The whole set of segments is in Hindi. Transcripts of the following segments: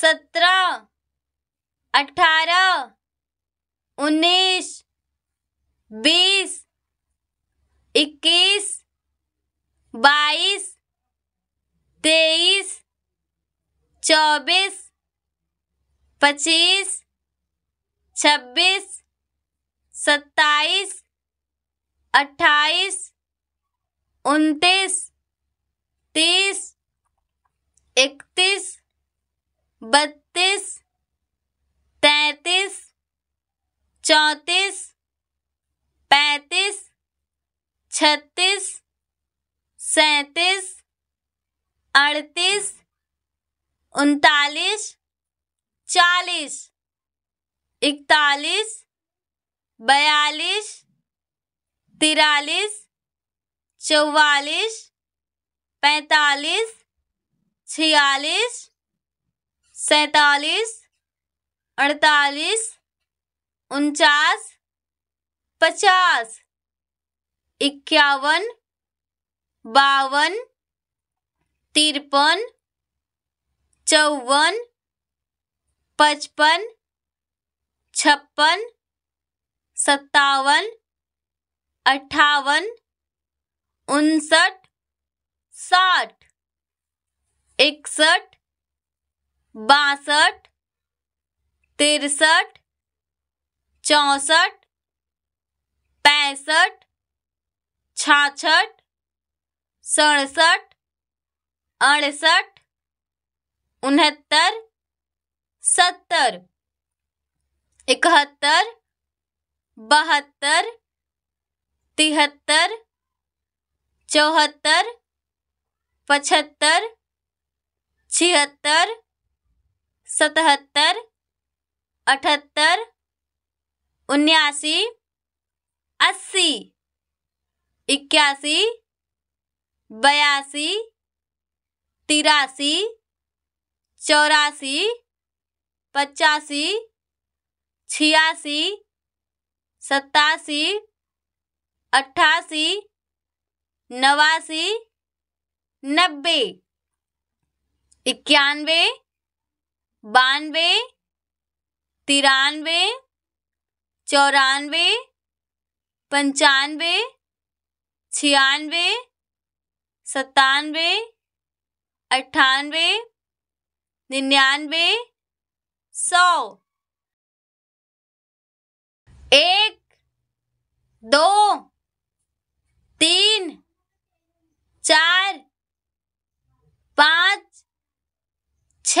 सत्रह अठारह उन्नीस बीस इक्कीस बाईस तेईस चौबीस पच्चीस छब्बीस सत्ताईस अट्ठाईस उनतीस तीस इकतीस बत्तीस तैतीस चौंतीस पैंतीस छत्तीस सैंतीस अड़तीस उनतालीस चालीस इकतालीस बयालीस तिरालीस चौवालीस पैंतालीस छियालीस सैतालीस अड़तालीस उनचास पचास इक्यावन बावन तिरपन चौवन पचपन छप्पन सत्तावन अट्ठावन उनसठ साठ इकसठ बासठ तिरसठ चौंसठ पैंसठ छाछठ सड़सठ अड़सठ उनहत्तर सत्तर इकहत्तर बहत्तर तिहत्तर चौहत्तर पचहत्तर छिहत्तर सतहत्तर अठहत्तर उन्यासी अस्सी इक्यासी बयासी तिरासी चौरासी पचासी छियासी सतासी अट्ठासी नवासी नब्बे इक्यानवे बानवे तिरानवे चौरानवे पंचानवे छियानवे सत्तानवे अट्ठानवे निन्यानवे सौ एक दो तीन चार पाँच छ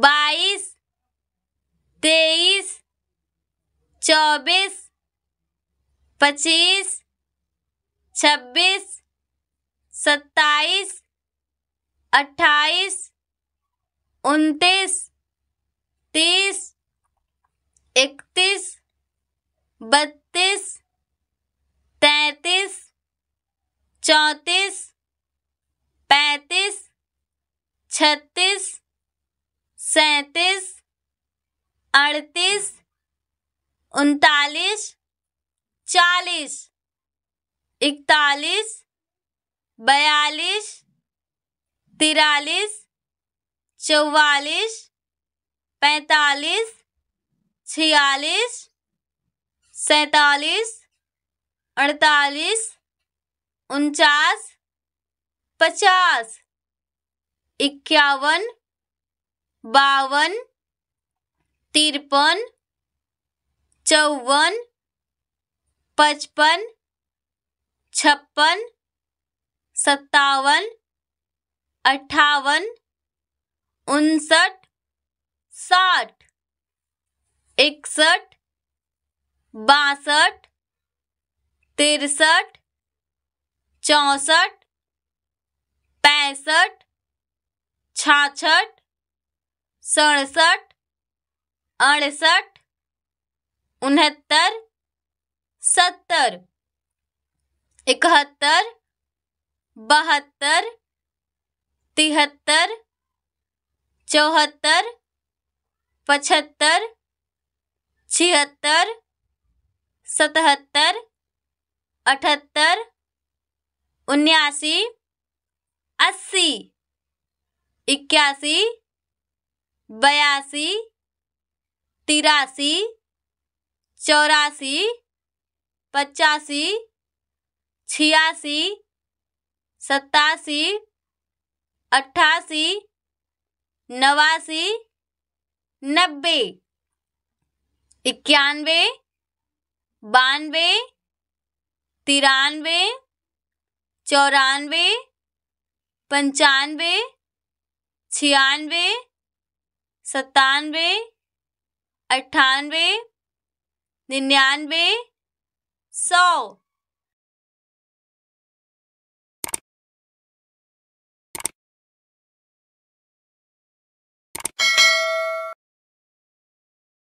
बाईस तेईस चौबीस पच्चीस छब्बीस सत्ताईस अट्ठाईस उनतीस तीस इकतीस बत्तीस तैतीस चौंतीस पैंतीस छत्तीस सैतीस अड़तीस उनतालीस चालीस इकतालीस बयालीस तिरालीस चौवालीस पैंतालीस छियालीस सैतालीस अड़तालीस उनचास पचास इक्यावन बावन तिरपन चौवन पचपन छप्पन सत्तावन अट्ठावन उनसठ साठ इकसठ बासठ तिरसठ चौंसठ पैंसठ छाछठ सड़सठ अड़सठ उनहत्तर सत्तर इकहत्तर बहत्तर तिहत्तर चौहत्तर पचहत्तर छिहत्तर सतहत्तर अठहत्तर उन्यासी अस्सी इक्यासी बयासी तिरासी चौरासी पचासी छियासी सतासी अट्ठासी नवासी नब्बे इक्यानवे बानवे तिरानवे चौरानवे पंचानवे छियानवे सत्तानवे अट्ठानवे निन्यानवे सौ